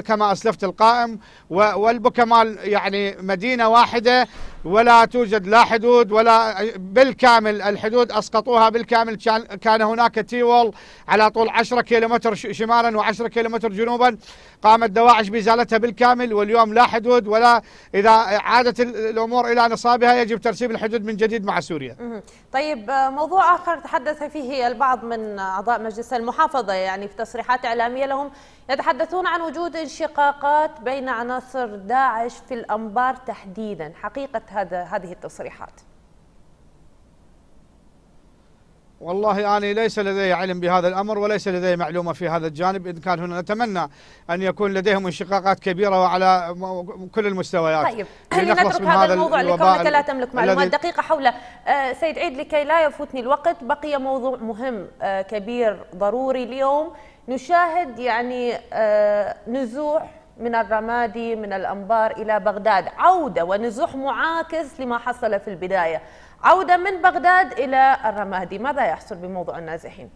كما اسلفت القائم والبكمال يعني مدينه واحده ولا توجد لا حدود ولا بالكامل الحدود أسقطوها بالكامل كان هناك تيول على طول 10 كيلومتر شمالا و10 كيلومتر جنوبا قامت دواعش بإزالتها بالكامل واليوم لا حدود ولا إذا عادت الأمور إلى نصابها يجب ترسيب الحدود من جديد مع سوريا طيب آه، موضوع آخر تحدث فيه البعض من أعضاء مجلس المحافظة يعني في تصريحات إعلامية لهم يتحدثون عن وجود انشقاقات بين عناصر داعش في الأنبار تحديدا حقيقة هذا هذه التصريحات والله يعني ليس لدي علم بهذا الأمر وليس لدي معلومة في هذا الجانب إن كان هنا نتمنى أن يكون لديهم انشقاقات كبيرة وعلى كل المستويات طيب هل نترك هذا الموضوع لكونك لا تملك معلومات دقيقة حوله آه، سيد عيد لكي لا يفوتني الوقت بقي موضوع مهم آه، كبير ضروري اليوم نشاهد يعني آه، نزوح من الرمادي من الأنبار إلى بغداد عودة ونزوح معاكس لما حصل في البداية عودة من بغداد إلى الرمادي ماذا يحصل بموضوع النازحين؟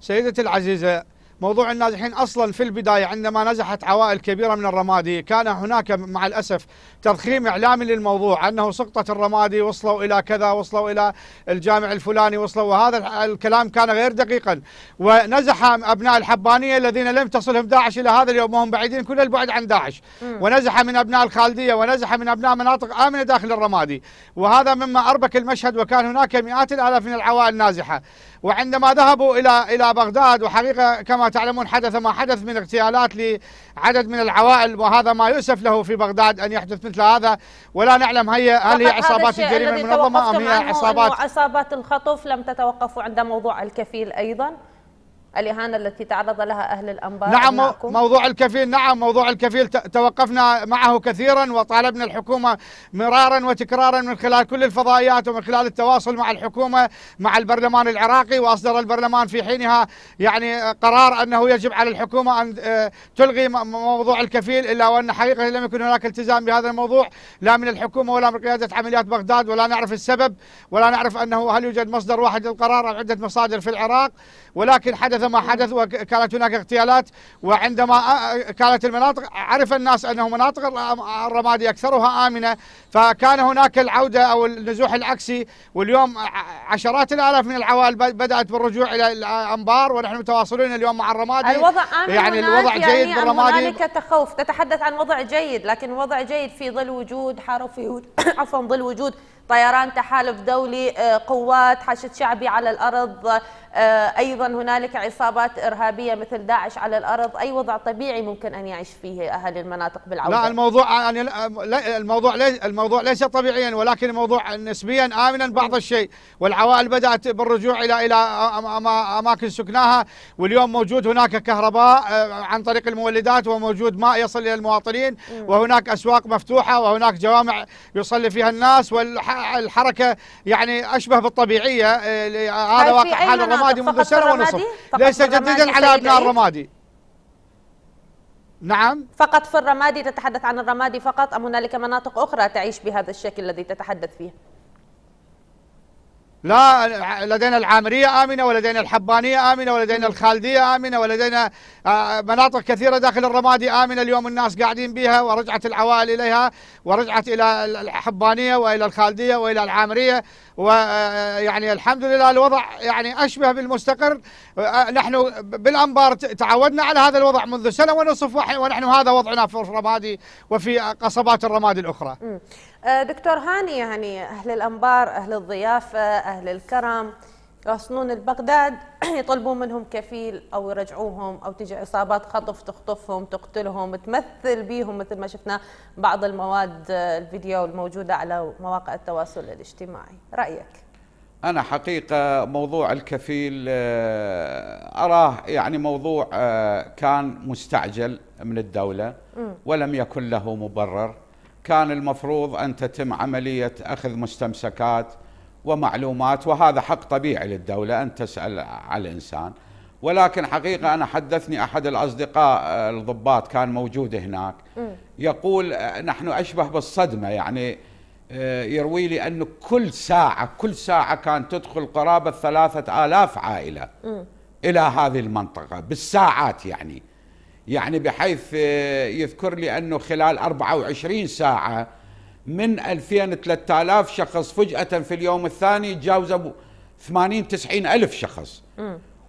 سيدتي العزيزة موضوع النازحين أصلا في البداية عندما نزحت عوائل كبيرة من الرمادي كان هناك مع الأسف تضخيم إعلامي للموضوع أنه سقطت الرمادي وصلوا إلى كذا وصلوا إلى الجامع الفلاني وصلوا وهذا الكلام كان غير دقيقا ونزح أبناء الحبانية الذين لم تصلهم داعش إلى هذا اليوم وهم بعيدين كل البعد عن داعش ونزح من أبناء الخالدية ونزح من أبناء مناطق آمنة داخل الرمادي وهذا مما أربك المشهد وكان هناك مئات الآلاف من العوائل النازحه وعندما ذهبوا إلى إلى بغداد وحقيقة كما تعلمون حدث ما حدث من اغتيالات لعدد من العوائل وهذا ما يؤسف له في بغداد أن يحدث مثل هذا ولا نعلم هي هل هي عصابات الجريمة المنظمة أم هي عصابات عصابات الخطف لم تتوقفوا عند موضوع الكفيل أيضا الإهانة التي تعرض لها أهل الأنبار نعم معكم. موضوع الكفيل نعم موضوع الكفيل توقفنا معه كثيرا وطالبنا الحكومة مرارا وتكرارا من خلال كل الفضائيات ومن خلال التواصل مع الحكومة مع البرلمان العراقي وأصدر البرلمان في حينها يعني قرار أنه يجب على الحكومة أن آه، تلغي موضوع الكفيل إلا وأن حقيقة لم يكن هناك التزام بهذا الموضوع لا من الحكومة ولا من قيادة عمليات بغداد ولا نعرف السبب ولا نعرف أنه هل يوجد مصدر واحد للقرار أو عدة مصادر في العراق ولكن حدث حدث ما حدث وكانت هناك اغتيالات وعندما آه، آه، كانت المناطق عرف الناس انه مناطق الرمادي اكثرها امنه فكان هناك العوده او النزوح العكسي واليوم عشرات الالاف من العوائل بدات بالرجوع الى الانبار ونحن متواصلين اليوم مع الرمادي الوضع آمن يعني الوضع يعني جيد يعني بالرمادي هنالك تخوف تتحدث عن وضع جيد لكن وضع جيد في ظل وجود حرب في عفوا ظل وجود طيران تحالف دولي آه، قوات حشد شعبي على الأرض آه، أيضا هنالك عصابات إرهابية مثل داعش على الأرض أي وضع طبيعي ممكن أن يعيش فيه أهل المناطق بالعودة لا الموضوع يعني، لا الموضوع ليس الموضوع ليس طبيعيا ولكن الموضوع نسبيا آمنا بعض نعم. الشيء والعوائل بدأت بالرجوع إلى إلى أماكن سكناها واليوم موجود هناك كهرباء آه، عن طريق المولدات وموجود ماء يصل إلى المواطنين نعم. وهناك أسواق مفتوحة وهناك جوامع يصلي فيها الناس والح الحركه يعني اشبه بالطبيعيه آه، طيب هذا واقع حال الرمادي منذ سنه ونصف ليس جديدا على ابناء الرمادي نعم فقط في الرمادي تتحدث عن الرمادي فقط ام هنالك مناطق اخرى تعيش بهذا الشكل الذي تتحدث فيه لا لدينا العامرية آمنة ولدينا الحبانية آمنة ولدينا الخالدية آمنة ولدينا آه، مناطق كثيرة داخل الرمادي آمنة اليوم الناس قاعدين بها ورجعت العوائل إليها ورجعت إلى الحبانية وإلى الخالدية وإلى العامرية ويعني آه، الحمد لله الوضع يعني أشبه بالمستقر آه، نحن بالأنبار تعودنا على هذا الوضع منذ سنة ونصف ونحن هذا وضعنا في الرمادي وفي قصبات الرمادي الأخرى آه، دكتور هاني يعني أهل الأنبار أهل الضيافة أهل الكرم يوصلون البغداد يطلبون منهم كفيل أو يرجعوهم أو تجي عصابات خطف تخطفهم تقتلهم تمثل بيهم مثل ما شفنا بعض المواد آه، الفيديو الموجودة على مواقع التواصل الاجتماعي رأيك؟ أنا حقيقة موضوع الكفيل آه، أراه يعني موضوع كان مستعجل من الدولة ولم يكن له مبرر كان المفروض أن تتم عملية أخذ مستمسكات ومعلومات وهذا حق طبيعي للدولة أن تسأل على الإنسان ولكن حقيقة أنا حدثني أحد الأصدقاء آه، الضباط كان موجود هناك يقول آه، نحن أشبه بالصدمة يعني آه، يروي لي أنه كل ساعة كل ساعة كان تدخل قرابة ثلاثة آلاف عائلة إلى هذه المنطقة بالساعات يعني يعني بحيث آه، يذكر لي أنه خلال 24 ساعة من 2000 3000 شخص فجأة في اليوم الثاني تجاوزوا 80 90 ألف شخص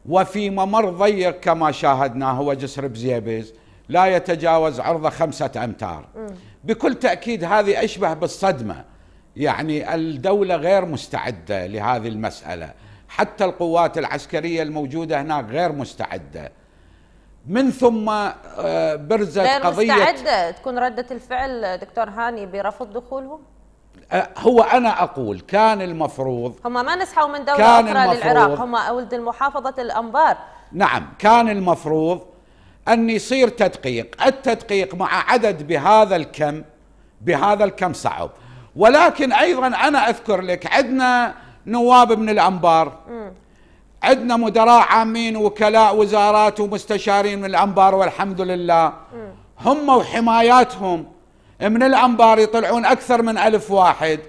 وفي ممر ضيق كما شاهدنا هو جسر بزيبز لا يتجاوز عرضه خمسة أمتار بكل تأكيد هذه أشبه بالصدمة يعني الدولة غير مستعدة لهذه المسألة حتى القوات العسكرية الموجودة هناك غير مستعدة من ثم آه، برزت قضية مستعدة تكون ردة الفعل دكتور هاني برفض دخولهم؟ آه، هو أنا أقول كان المفروض هم ما نسحوا من دولة أخرى للعراق هم ولد المحافظة الأنبار نعم كان المفروض أن يصير تدقيق التدقيق مع عدد بهذا الكم بهذا الكم صعب ولكن أيضا أنا أذكر لك عندنا نواب من الأنبار م. عندنا مدراء عامين ووكلاء وزارات ومستشارين من الانبار والحمد لله هم وحماياتهم من الانبار يطلعون اكثر من ألف واحد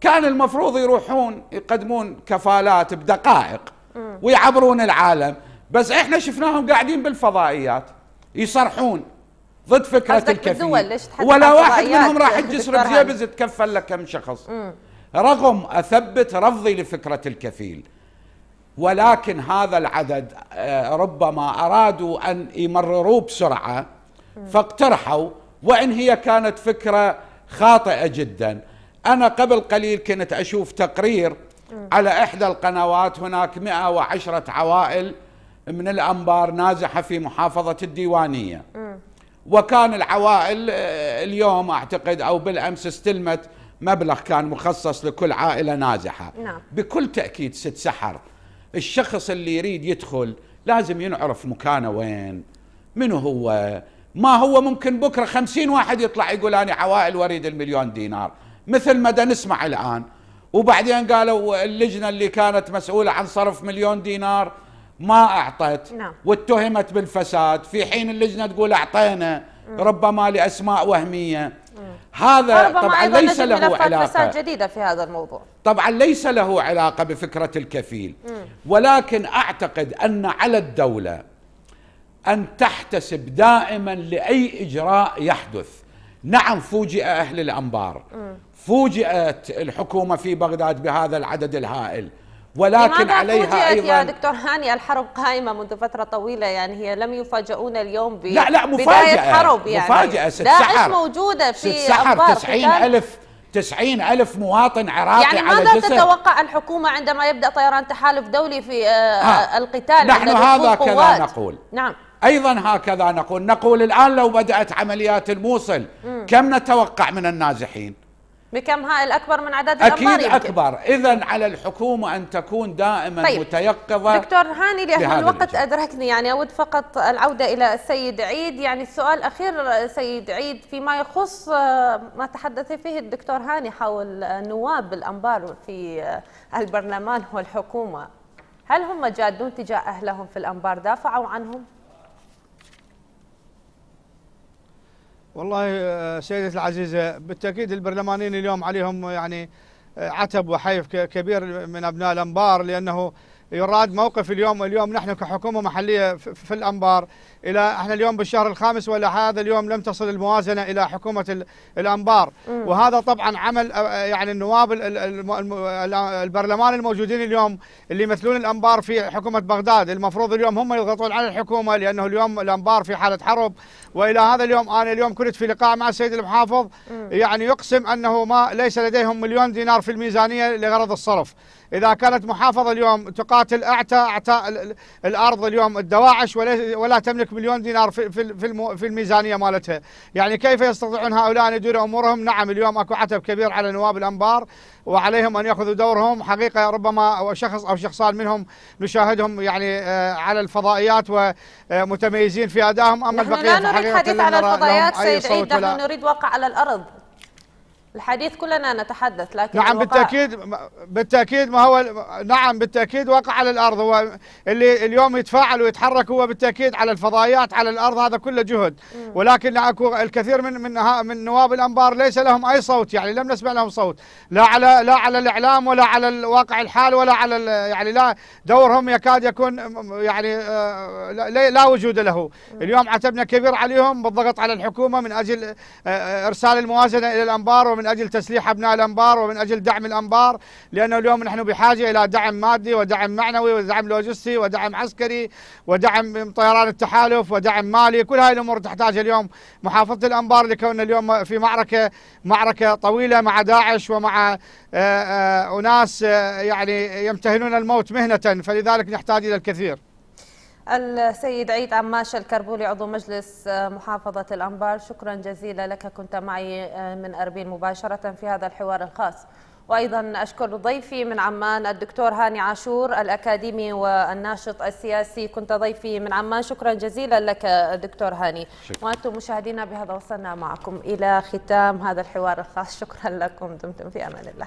كان المفروض يروحون يقدمون كفالات بدقائق ويعبرون العالم بس احنا شفناهم قاعدين بالفضائيات يصرحون ضد فكره الكفيل ولا واحد منهم راح الجسر بجيبز تكفل لك كم شخص رغم اثبت رفضي لفكره الكفيل ولكن هذا العدد آه، ربما أرادوا أن يمرروه بسرعة فاقترحوا وإن هي كانت فكرة خاطئة جدا أنا قبل قليل كنت أشوف تقرير على إحدى القنوات هناك 110 عوائل من الأنبار نازحة في محافظة الديوانية وكان العوائل آه، اليوم أعتقد أو بالأمس استلمت مبلغ كان مخصص لكل عائلة نازحة نعم. بكل تأكيد ست سحر الشخص اللي يريد يدخل لازم ينعرف مكانه وين منو هو ما هو ممكن بكرة خمسين واحد يطلع يقول أنا عوائل واريد المليون دينار مثل ما نسمع الآن وبعدين قالوا اللجنة اللي كانت مسؤولة عن صرف مليون دينار ما أعطت نعم. واتهمت بالفساد في حين اللجنة تقول أعطينا ربما لأسماء وهمية هذا طبعا ليس له علاقه جديده في هذا الموضوع طبعا ليس له علاقه بفكره الكفيل مم. ولكن اعتقد ان على الدوله ان تحتسب دائما لاي اجراء يحدث نعم فوجئ اهل الانبار مم. فوجئت الحكومه في بغداد بهذا العدد الهائل ولكن عليها ايضا يا دكتور هاني الحرب قائمه منذ فتره طويله يعني هي لم يفاجئونا اليوم ب لا لا مفاجاه حرب يعني مفاجاه ست سحر داعش موجوده في ست سحر 90000 90 ألف مواطن عراقي يعني على ماذا تتوقع الحكومة عندما يبدأ طيران تحالف دولي في آه, آه،, آه، القتال نحن هذا كذا نقول نعم أيضا هكذا نقول نقول الآن لو بدأت عمليات الموصل م. كم نتوقع من النازحين بكمها الأكبر من عدد الامراض أكيد أكبر إذا على الحكومة أن تكون دائما طيب. متيقظة دكتور هاني لأن الوقت الجهة. أدركني يعني أود فقط العودة إلى السيد عيد يعني السؤال الأخير سيد عيد فيما يخص آه، ما تحدث فيه الدكتور هاني حول نواب الأنبار في آه، البرلمان والحكومة هل هم جادون تجاه أهلهم في الأنبار دافعوا عنهم؟ والله آه، سيدتي العزيزة بالتأكيد البرلمانيين اليوم عليهم آه، يعني آه، عتب وحيف كبير من أبناء الأنبار لأنه يراد موقف اليوم اليوم نحن كحكومة محلية في الأنبار الى احنا اليوم بالشهر الخامس ولا هذا اليوم لم تصل الموازنه الى حكومه الانبار وهذا طبعا عمل آه، يعني النواب البرلمان الموجودين اليوم اللي يمثلون الانبار في حكومه بغداد المفروض اليوم هم يضغطون على الحكومه لانه اليوم الانبار في حاله حرب والى هذا اليوم انا اليوم كنت في لقاء مع السيد المحافظ يعني يقسم انه ما ليس لديهم مليون دينار في الميزانيه لغرض الصرف اذا كانت محافظه اليوم تقاتل اعتى اعتى الارض اليوم الدواعش ولا تملك مليون دينار في في في الميزانيه مالتها، يعني كيف يستطيعون هؤلاء ان يديروا امورهم؟ نعم اليوم اكو عتب كبير على نواب الانبار وعليهم ان ياخذوا دورهم، حقيقه ربما شخص او شخصان منهم نشاهدهم يعني آه، على الفضائيات ومتميزين في ادائهم اما البقيه لا نريد حديث على الفضائيات سيد عيد نحن نريد واقع على الارض الحديث كلنا نتحدث لكن نعم بالتاكيد بالتاكيد ما هو نعم بالتاكيد وقع على الارض هو اللي اليوم يتفاعل ويتحرك هو بالتاكيد على الفضائيات على الارض هذا كله جهد مم. ولكن اكو الكثير من من من نواب الانبار ليس لهم اي صوت يعني لم نسمع لهم صوت لا على لا على الاعلام ولا على الواقع الحال ولا على يعني لا دورهم يكاد يكون يعني آه، لا, لا وجود له مم. اليوم عتبنا كبير عليهم بالضغط على الحكومه من اجل آه، آه، ارسال الموازنه الى الانبار ومن من أجل تسليح أبناء الأنبار ومن أجل دعم الأنبار لأنه اليوم نحن بحاجة إلى دعم مادي ودعم معنوي ودعم لوجستي ودعم عسكري ودعم طيران التحالف ودعم مالي كل هذه الأمور تحتاجها اليوم محافظة الأنبار لكون اليوم في معركة معركة طويلة مع داعش ومع آه، آه، أناس آه، يعني يمتهنون الموت مهنة فلذلك نحتاج إلى الكثير السيد عيد عماش الكربولي عضو مجلس آه، محافظة الأنبار شكرا جزيلا لك كنت معي آه، من أربيل مباشرة في هذا الحوار الخاص وأيضا أشكر ضيفي من عمان الدكتور هاني عاشور الأكاديمي والناشط السياسي كنت ضيفي من عمان شكرا جزيلا لك دكتور هاني شكرا. وأنتم مشاهدينا بهذا وصلنا معكم إلى ختام هذا الحوار الخاص شكرا لكم دمتم في أمان الله